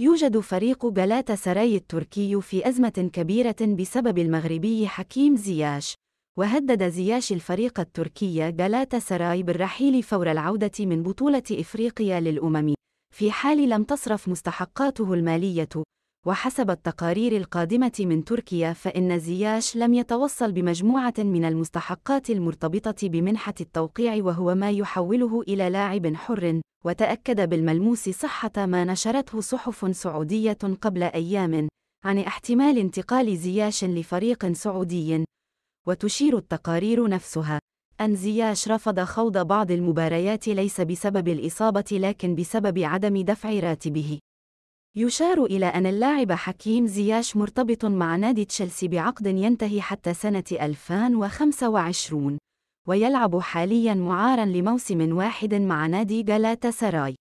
يوجد فريق جلاتا سراي التركي في أزمة كبيرة بسبب المغربي حكيم زياش، وهدد زياش الفريق التركي جلاتا سراي بالرحيل فور العودة من بطولة إفريقيا للأمم، في حال لم تصرف مستحقاته المالية، وحسب التقارير القادمة من تركيا فإن زياش لم يتوصل بمجموعة من المستحقات المرتبطة بمنحة التوقيع وهو ما يحوله إلى لاعب حر، وتأكد بالملموس صحة ما نشرته صحف سعودية قبل أيام عن احتمال انتقال زياش لفريق سعودي، وتشير التقارير نفسها أن زياش رفض خوض بعض المباريات ليس بسبب الإصابة لكن بسبب عدم دفع راتبه. يشار إلى أن اللاعب حكيم زياش مرتبط مع نادي تشيلسي بعقد ينتهي حتى سنة 2025 ويلعب حاليا معارا لموسم واحد مع نادي غالاتا سراي